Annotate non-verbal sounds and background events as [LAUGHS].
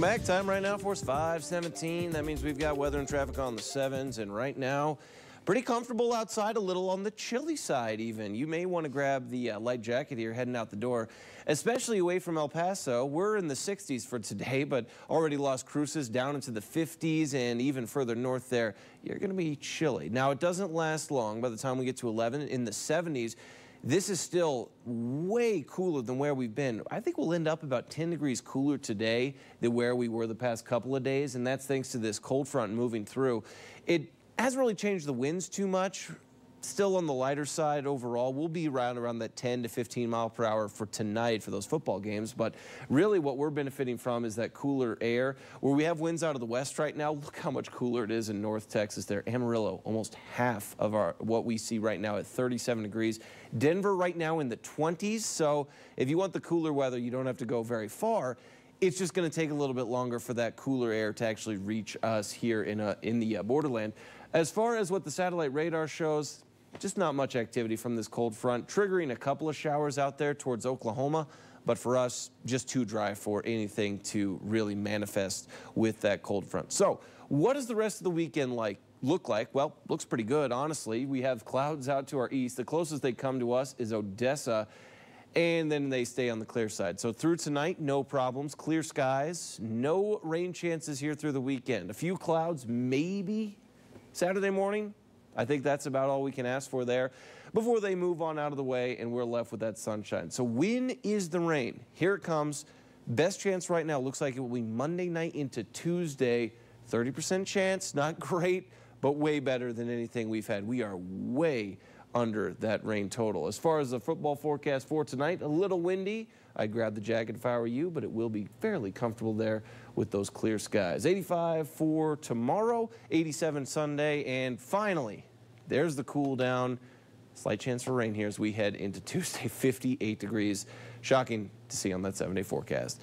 Back time right now for us, 517. That means we've got weather and traffic on the sevens. And right now, pretty comfortable outside, a little on the chilly side even. You may want to grab the uh, light jacket here heading out the door, especially away from El Paso. We're in the 60s for today, but already Las Cruces down into the 50s and even further north there. You're going to be chilly. Now, it doesn't last long by the time we get to 11 in the 70s. This is still way cooler than where we've been. I think we'll end up about 10 degrees cooler today than where we were the past couple of days, and that's thanks to this cold front moving through. It hasn't really changed the winds too much still on the lighter side overall. We'll be around around that 10 to 15 mile per hour for tonight for those football games. But really what we're benefiting from is that cooler air. Where we have winds out of the west right now, look how much cooler it is in North Texas there. Amarillo, almost half of our what we see right now at 37 degrees. Denver right now in the 20s. So if you want the cooler weather, you don't have to go very far it's just going to take a little bit longer for that cooler air to actually reach us here in, a, uh, in the uh, borderland. As far as what the satellite radar shows, just not much activity from this cold front, triggering a couple of showers out there towards Oklahoma. But for us, just too dry for anything to really manifest with that cold front. So what is the rest of the weekend like? look like? Well, looks pretty good, honestly. We have clouds out to our east. The closest they come to us is Odessa, and then they stay on the clear side. So through tonight, no problems. Clear skies, no rain chances here through the weekend. A few clouds, maybe Saturday morning, I think that's about all we can ask for there before they move on out of the way and we're left with that sunshine. So when is the rain? Here it comes. Best chance right now looks like it will be Monday night into Tuesday. 30% chance, not great, but way better than anything we've had. We are way under that rain total. As far as the football forecast for tonight, a little windy. I'd grab the jacket if I were you, but it will be fairly comfortable there with those clear skies. 85 for tomorrow, 87 Sunday, and finally, there's the cool down. Slight chance for rain here as we head into [LAUGHS] Tuesday, 58 degrees. Shocking to see on that seven-day forecast.